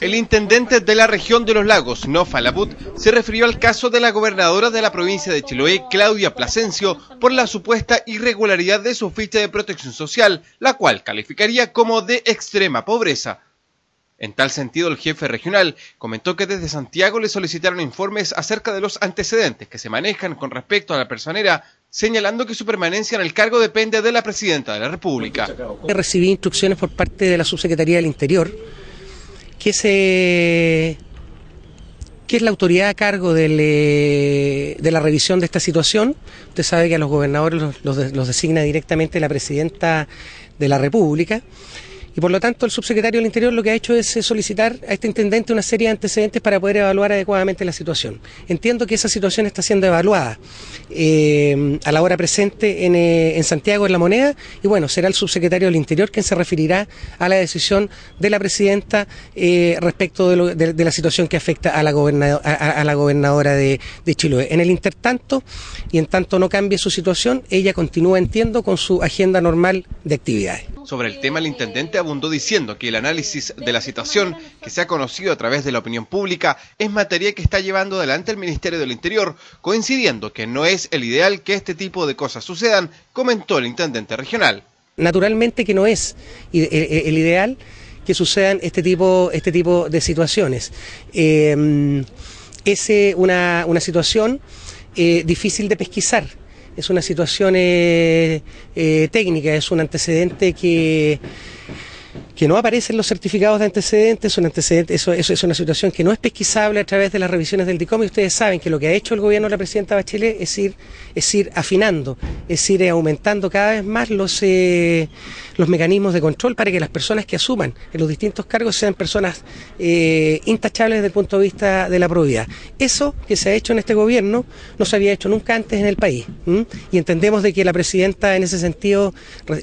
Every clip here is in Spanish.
El intendente de la región de los lagos, Nofa Labut, se refirió al caso de la gobernadora de la provincia de Chiloé, Claudia Plasencio, por la supuesta irregularidad de su ficha de protección social, la cual calificaría como de extrema pobreza. En tal sentido, el jefe regional comentó que desde Santiago le solicitaron informes acerca de los antecedentes que se manejan con respecto a la personera, señalando que su permanencia en el cargo depende de la presidenta de la República. Recibí instrucciones por parte de la Subsecretaría del Interior ¿Qué es la autoridad a cargo eh, de la revisión de esta situación. Usted sabe que a los gobernadores los designa directamente la presidenta de la República. Y por lo tanto, el subsecretario del Interior lo que ha hecho es solicitar a este intendente una serie de antecedentes para poder evaluar adecuadamente la situación. Entiendo que esa situación está siendo evaluada eh, a la hora presente en, eh, Santiago, de La Moneda, y bueno, será el subsecretario del Interior quien se referirá a la decisión de la presidenta eh, respecto de, la situación que afecta a la, gobernadora de, de En el intertanto, y en tanto no cambie su situación, ella continúa, entiendo, con su agenda normal de actividades. Sobre el tema, el intendente abundó diciendo que el análisis de la situación que se ha conocido a través de la opinión pública es materia que está llevando adelante el Ministerio del Interior, coincidiendo que no es el ideal que este tipo de cosas sucedan, comentó el intendente regional. Naturalmente que no es e, e, el ideal que sucedan este tipo, este tipo de situaciones. Em, es una, situación eh, difícil de pesquisar es una situación eh, eh, técnica, es un antecedente que que no aparecen los certificados de antecedentes, son antecedentes eso, es una situación que no es pesquisable a través de las revisiones del DICOM y ustedes saben que lo que ha hecho el gobierno de la presidenta Bachelet es ir, es ir afinando, es ir eh, aumentando cada vez más los, eh, los mecanismos de control para que las personas que asuman en los distintos cargos sean personas eh, intachables desde el punto de vista de la probidad. Eso que se ha hecho en este gobierno no se había hecho nunca antes en el país y entendemos de que la presidenta en ese sentido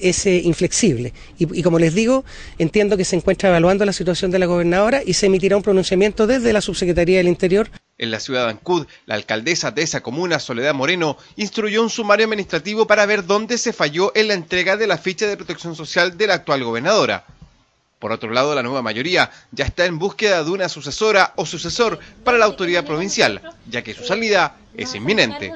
es inflexible y, como les digo, entiendo que se encuentra evaluando la situación de la gobernadora y se emitirá un pronunciamiento desde la Subsecretaría del Interior. En la ciudad de Ancud, la alcaldesa de esa comuna, Soledad Moreno, instruyó un sumario administrativo para ver dónde se falló en la entrega de la ficha de protección social de la actual gobernadora. Por otro lado, la nueva mayoría ya está en búsqueda de una sucesora o sucesor para la autoridad provincial, ya que su salida es inminente.